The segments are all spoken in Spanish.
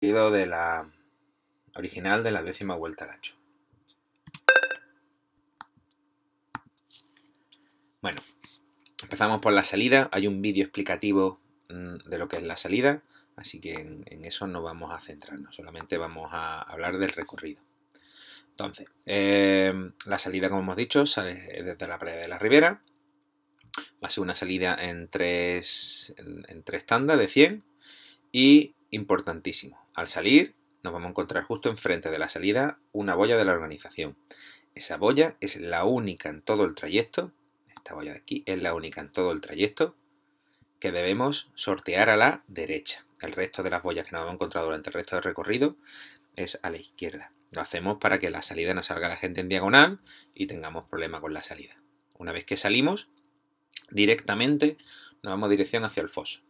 de la original de la décima vuelta al ancho. Bueno, empezamos por la salida. Hay un vídeo explicativo mm, de lo que es la salida, así que en, eso no vamos a centrarnos, solamente vamos a hablar del recorrido. Entonces, em, la salida, como hemos dicho, sale desde la playa de la Ribera. Va a ser una salida en tres, en, tres tandas de 100 y importantísimo. Al salir, nos vamos a encontrar justo enfrente de la salida una boya de la organización. Esa boya es la única en todo el trayecto, esta boya de aquí es la única en todo el trayecto, que debemos sortear a la derecha. El resto de las boyas que nos hemos encontrado durante el resto del recorrido es a la izquierda. Lo hacemos para que la salida no salga la gente en diagonal y tengamos problema con la salida. Una vez que salimos, directamente nos vamos dirección hacia el foso.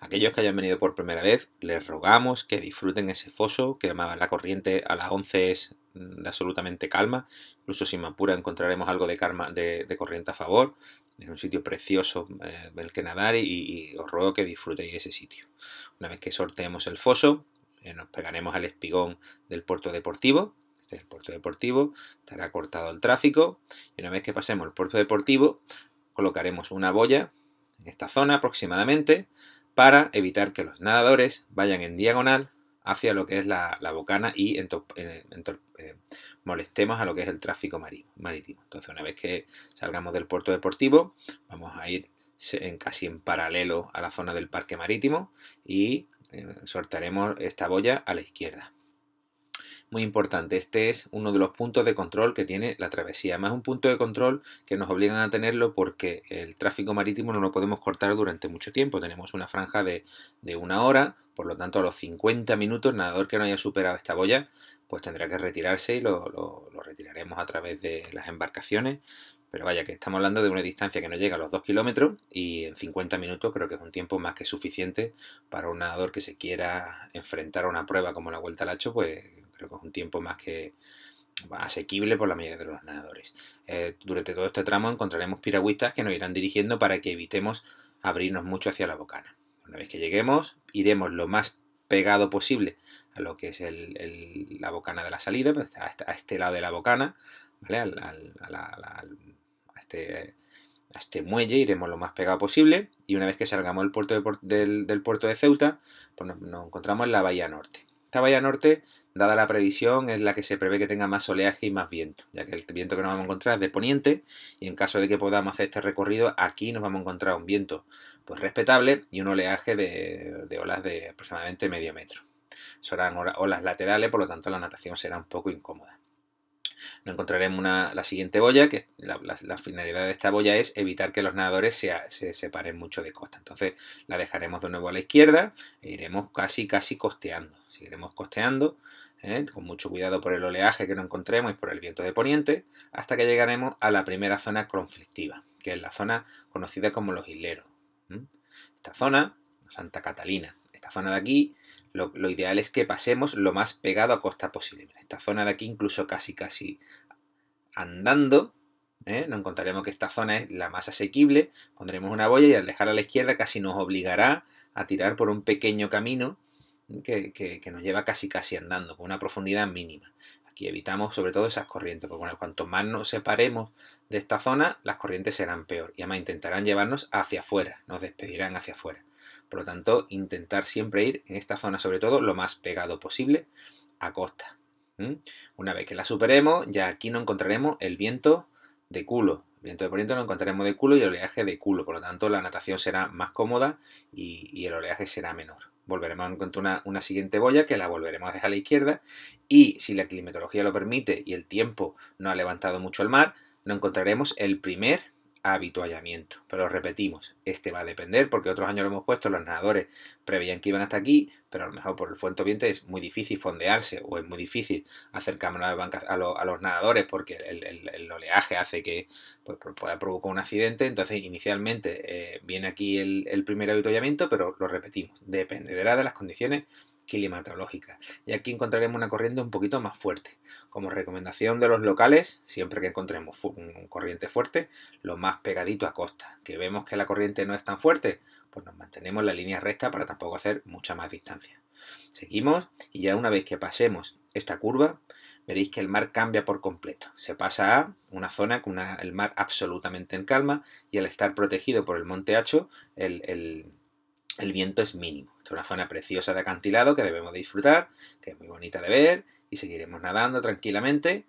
Aquellos que hayan venido por primera vez, les rogamos que disfruten ese foso, que además la corriente a las 11 es mm, de absolutamente calma, incluso si Mapura encontraremos algo de, calma, de, corriente a favor, es un sitio precioso del eh, que nadar y, os ruego que disfrutéis ese sitio. Una vez que sorteemos el foso, eh, nos pegaremos al espigón del puerto deportivo, este es el puerto deportivo, estará cortado el tráfico y una vez que pasemos el puerto deportivo, colocaremos una boya en esta zona aproximadamente, para evitar que los nadadores vayan en diagonal hacia lo que es la, bocana y eh, eh, molestemos a lo que es el tráfico marítimo. Entonces, una vez que salgamos del puerto deportivo, vamos a ir casi en paralelo a la zona del parque marítimo y eh, soltaremos esta boya a la izquierda muy importante. Este es uno de los puntos de control que tiene la travesía. Además, un punto de control que nos obligan a tenerlo porque el tráfico marítimo no lo podemos cortar durante mucho tiempo. Tenemos una franja de, de una hora, por lo tanto, a los 50 minutos, nadador que no haya superado esta boya, pues tendrá que retirarse y lo, retiraremos a través de las embarcaciones. Pero vaya, que estamos hablando de una distancia que no llega a los 2 kilómetros y en 50 minutos creo que es un tiempo más que suficiente para un nadador que se quiera enfrentar a una prueba como la Vuelta al Hacho, pues pero un tiempo más que asequible por la mayoría de los nadadores. Eh, durante todo este tramo encontraremos piragüistas que nos irán dirigiendo para que evitemos abrirnos mucho hacia la bocana. Una vez que lleguemos, iremos lo más pegado posible a lo que es la bocana de la salida, pues, este, a, este lado de la bocana, a este, muelle iremos lo más pegado posible y una vez que salgamos del puerto de, Ceuta, pues nos, encontramos en la bahía norte. Esta valla norte, dada la previsión, es la que se prevé que tenga más oleaje y más viento, ya que el viento que nos vamos a encontrar es de poniente y en caso de que podamos hacer este recorrido, aquí nos vamos a encontrar un viento pues respetable y un oleaje de, de olas de aproximadamente medio metro. Serán olas laterales, por lo tanto la natación será un poco incómoda. No encontraremos la siguiente boya, que la, finalidad de esta boya es evitar que los nadadores se, separen mucho de costa. Entonces la dejaremos de nuevo a la izquierda e iremos casi, casi costeando. Seguiremos costeando ¿eh? con mucho cuidado por el oleaje que no encontremos y por el viento de poniente, hasta que llegaremos a la primera zona conflictiva, que es la zona conocida como los hileros. Esta zona, Santa Catalina, esta zona de aquí lo, ideal es que pasemos lo más pegado a costa posible. Esta zona de aquí, incluso casi casi andando, ¿eh? nos encontraremos que esta zona es la más asequible. Pondremos una boya y al dejar a la izquierda casi nos obligará a tirar por un pequeño camino ¿eh? que, nos lleva casi casi andando, con una profundidad mínima. Aquí evitamos sobre todo esas corrientes, porque cuanto más nos separemos de esta zona, las corrientes serán peor y además intentarán llevarnos hacia afuera, nos despedirán hacia afuera. Por lo tanto, intentar siempre ir en esta zona, sobre todo, lo más pegado posible a costa. Una vez que la superemos, ya aquí no encontraremos el viento de culo. viento de poniente no encontraremos de culo y oleaje de culo. Por lo tanto, la natación será más cómoda y, el oleaje será menor. Volveremos a encontrar una, una, siguiente boya que la volveremos a dejar a la izquierda y si la climatología lo permite y el tiempo no ha levantado mucho el mar, no encontraremos el primer habituallamiento. Pero repetimos, este va a depender porque otros años lo hemos puesto, los nadadores preveían que iban hasta aquí, pero a lo mejor por el fuente viento es muy difícil fondearse o es muy difícil acercarnos a, bancas, a, los nadadores porque el, oleaje hace que pues, pues, pueda provocar un accidente. Entonces, inicialmente eh, viene aquí el, el primer habituallamiento, pero lo repetimos, dependerá de las condiciones climatológica, y aquí encontraremos una corriente un poquito más fuerte. Como recomendación de los locales, siempre que encontremos un corriente fuerte, lo más pegadito a costa, que vemos que la corriente no es tan fuerte, pues nos mantenemos la línea recta para tampoco hacer mucha más distancia. Seguimos y ya una vez que pasemos esta curva, veréis que el mar cambia por completo. Se pasa a una zona con el mar absolutamente en calma y al estar protegido por el monte Hacho, el, el viento es mínimo. es una zona preciosa de acantilado que debemos disfrutar, que es muy bonita de ver, y seguiremos nadando tranquilamente,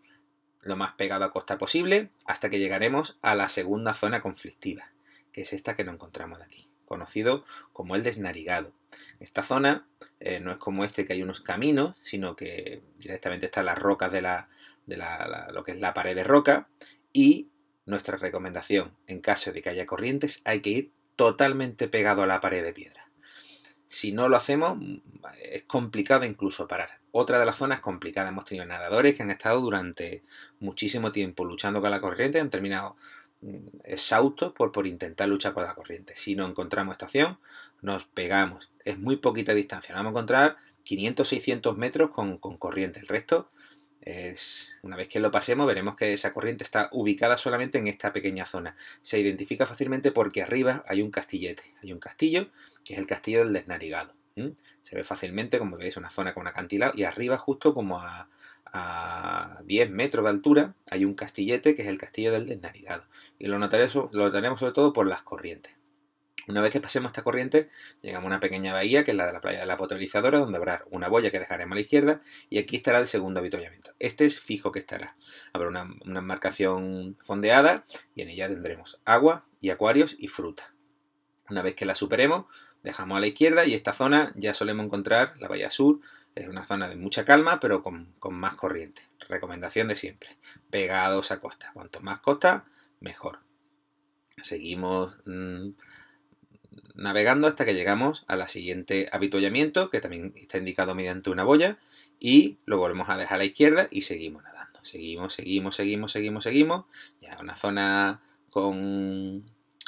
lo más pegado a costa posible, hasta que llegaremos a la segunda zona conflictiva, que es esta que nos encontramos de aquí, conocido como el desnarigado. Esta zona eh, no es como este que hay unos caminos, sino que directamente están las rocas de, la, de la, lo que es la pared de roca y nuestra recomendación, en caso de que haya corrientes, hay que ir totalmente pegado a la pared de piedra. Si no lo hacemos, mm, es complicado incluso parar. Otra de las zonas complicadas, hemos tenido nadadores que han estado durante muchísimo tiempo luchando con la corriente, han terminado mm, exhaustos por, por intentar luchar con la corriente. Si no encontramos estación, nos pegamos. Es muy poquita distancia, vamos a encontrar 500-600 metros con, con corriente. El resto una vez que lo pasemos veremos que esa corriente está ubicada solamente en esta pequeña zona. Se identifica fácilmente porque arriba hay un castillete, hay un castillo que es el castillo del desnarigado. Se ve fácilmente, como veis, una zona con acantilado y arriba justo como a, 10 metros de altura hay un castillete que es el castillo del desnarigado. Y lo notaremos, lo notaremos sobre todo por las corrientes. Una vez que pasemos esta corriente, llegamos a una pequeña bahía, que es la de la playa de la potabilizadora, donde habrá una boya que dejaremos a la izquierda, y aquí estará el segundo avituallamiento. Este es fijo que estará. Habrá una, una embarcación fondeada, y en ella tendremos agua y acuarios y fruta. Una vez que la superemos, dejamos a la izquierda, y esta zona ya solemos encontrar, la bahía sur, es una zona de mucha calma, pero con, más corriente. Recomendación de siempre, pegados a costa. Cuanto más costa, mejor. Seguimos... Mm, navegando hasta que llegamos a la siguiente avituallamiento, que también está indicado mediante una boya, y lo volvemos a dejar a la izquierda y seguimos nadando. Seguimos, seguimos, seguimos, seguimos, seguimos. Ya una zona con,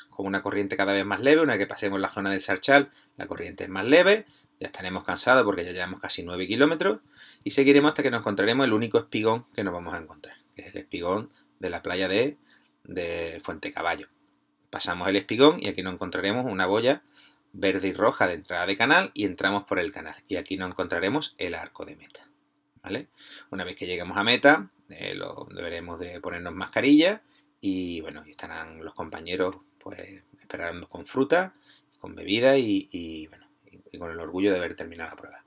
con una corriente cada vez más leve, una que pasemos la zona del Sarchal, la corriente es más leve, ya estaremos cansados porque ya llevamos casi 9 kilómetros, y seguiremos hasta que nos encontraremos el único espigón que nos vamos a encontrar, que es el espigón de la playa de, de Fuente Caballo. Pasamos el espigón y aquí nos encontraremos una boya verde y roja de entrada de canal y entramos por el canal. Y aquí nos encontraremos el arco de meta. ¿vale? Una vez que lleguemos a meta, eh, deberemos de ponernos mascarilla y bueno, estarán los compañeros pues esperando con fruta, con bebida y, con el orgullo de haber terminado la prueba.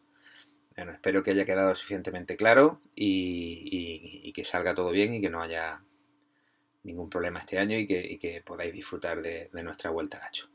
Bueno, espero que haya quedado suficientemente claro y, que salga todo bien y que no haya ningún problema este año y que, podáis disfrutar de, nuestra vuelta al gacho.